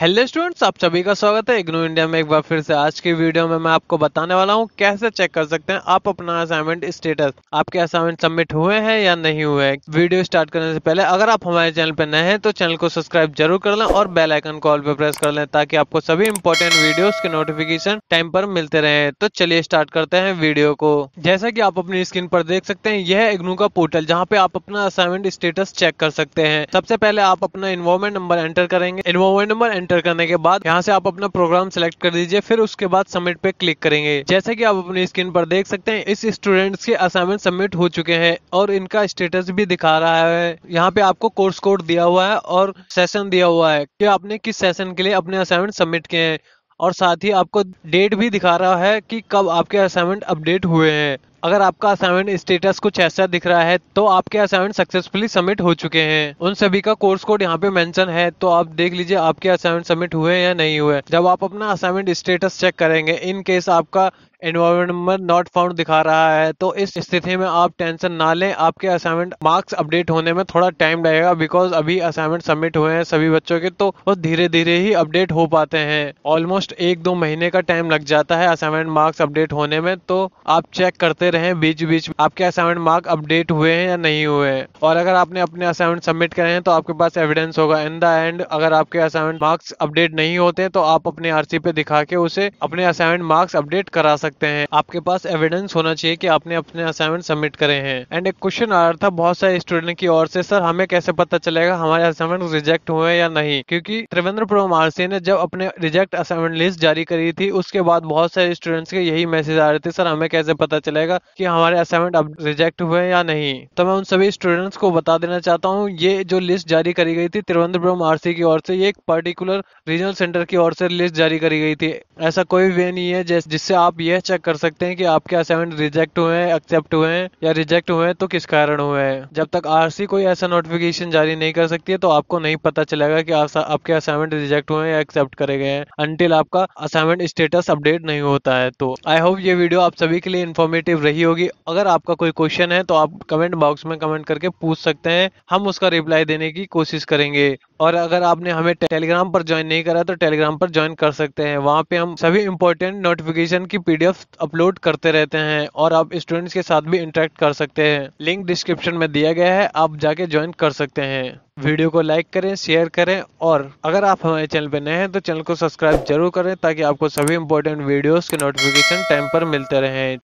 hello students आप सभी का स्वागत है इग्नो इंडिया में एक बार फिर से आज की वीडियो में मैं आपको बताने वाला हूं कैसे चेक कर सकते हैं आप अपना असाइनमेंट स्टेटस आपके असाइनमेंट सबमिट हुए हैं या नहीं हुए हैं वीडियो स्टार्ट करने से पहले अगर आप हमारे चैनल पर नए हैं तो चैनल को सब्सक्राइब जरूर कर लें और बेलाइकन कॉल पर प्रेस कर लें ताकि आपको सभी इंपॉर्टेंट वीडियो के नोटिफिकेशन टाइम पर मिलते रहे तो चलिए स्टार्ट करते हैं वीडियो को जैसा की आप अपनी स्क्रीन पर देख सकते हैं यह इग्नू का पोर्टल जहाँ पे आप अपना असाइनमेंट स्टेटस चेक कर सकते हैं सबसे पहले आप अपना इन्वॉल्वमेंट नंबर एंटर करेंगे इन्वॉल्वमेंट नंबर एंटर करने के बाद यहाँ से आप अपना प्रोग्राम सेलेक्ट कर दीजिए फिर उसके बाद सबमिट पे क्लिक करेंगे जैसे की आप अपनी स्क्रीन पर देख सकते हैं इस स्टूडेंट्स के असाइनमेंट सबमिट हो चुके हैं और इनका स्टेटस भी दिखा रहा है यहाँ पे आपको कोर्स कोड दिया हुआ है और सेशन दिया हुआ है कि आपने किस सेशन के लिए अपने असाइनमेंट सबमिट किए हैं और साथ ही आपको डेट भी दिखा रहा है कि कब आपके असाइनमेंट अपडेट हुए हैं अगर आपका असाइनमेंट स्टेटस कुछ ऐसा दिख रहा है तो आपके असाइनमेंट सक्सेसफुली सबमिट हो चुके हैं उन सभी का कोर्स कोड यहाँ पे मेंशन है तो आप देख लीजिए आपके असाइनमेंट सबमिट हुए या नहीं हुए जब आप अपना असाइनमेंट स्टेटस चेक करेंगे इन केस आपका एनवायरमेंट नंबर नॉट फाउंड दिखा रहा है तो इस स्थिति में आप टेंशन ना लें आपके असाइनमेंट मार्क्स अपडेट होने में थोड़ा टाइम लगेगा बिकॉज अभी असाइनमेंट सबमिट हुए हैं सभी बच्चों के तो वो धीरे धीरे ही अपडेट हो पाते हैं ऑलमोस्ट एक दो महीने का टाइम लग जाता है असाइनमेंट मार्क्स अपडेट होने में तो आप चेक करते रहे बीच बीच में आपके असाइनमेंट मार्क अपडेट हुए हैं या नहीं हुए हैं और अगर आपने अपने असाइनमेंट सबमिट करे हैं तो आपके पास एविडेंस होगा इन द एंड अगर आपके असाइनमेंट मार्क्स अपडेट नहीं होते तो आप अपने आरसी पे दिखा के उसे अपने असाइनमेंट मार्क्स अपडेट करा सकते सकते हैं आपके पास एविडेंस होना चाहिए कि आपने अपने असाइनमेंट सबमिट करे हैं एंड एक क्वेश्चन आ रहा था बहुत सारे स्टूडेंट की ओर से सर हमें कैसे पता चलेगा हमारे असाइनमेंट रिजेक्ट हुए या नहीं क्योंकि त्रिवेंद्रपुरम आरसी ने जब अपने रिजेक्ट असाइनमेंट लिस्ट जारी करी थी उसके बाद बहुत सारे स्टूडेंट्स के यही मैसेज आ रहे थे सर हमें कैसे पता चलेगा कि हमारे असाइनमेंट अब रिजेक्ट हुए या नहीं तो मैं उन सभी स्टूडेंट्स को बता देना चाहता हूँ ये जो लिस्ट जारी करी गई थी तिरुवनंतपुरम आरसी की ओर से ये एक पर्टिकुलर रीजनल सेंटर की ओर से लिस्ट जारी करी गई थी ऐसा कोई वे नहीं है जिससे आप ये चेक कर सकते हैं कि आपके असाइनमेंट रिजेक्ट हुए हैं एक्सेप्ट हुए हैं या रिजेक्ट हुए हैं तो किस कारण हुए हैं जब तक आरसी कोई ऐसा नोटिफिकेशन जारी नहीं कर सकती है तो आपको नहीं पता चलेगा कि आपके असाइनमेंट रिजेक्ट हुए हैं या एक्सेप्ट करे गए हैं अनटिल आपका असाइनमेंट स्टेटस अपडेट नहीं होता है तो आई होप ये वीडियो आप सभी के लिए इन्फॉर्मेटिव रही होगी अगर आपका कोई क्वेश्चन है तो आप कमेंट बॉक्स में कमेंट करके पूछ सकते हैं हम उसका रिप्लाई देने की कोशिश करेंगे और अगर आपने हमें टेलीग्राम पर ज्वाइन नहीं करा तो टेलीग्राम पर ज्वाइन कर सकते हैं वहाँ पे हम सभी इंपॉर्टेंट नोटिफिकेशन की पीडियो पीडीएफ अपलोड करते रहते हैं और आप स्टूडेंट्स के साथ भी इंटरेक्ट कर सकते हैं लिंक डिस्क्रिप्शन में दिया गया है आप जाके ज्वाइन कर सकते हैं वीडियो को लाइक करें शेयर करें और अगर आप हमारे चैनल पर नए हैं तो चैनल को सब्सक्राइब जरूर करें ताकि आपको सभी इंपॉर्टेंट वीडियोस के नोटिफिकेशन टाइम पर मिलते रहें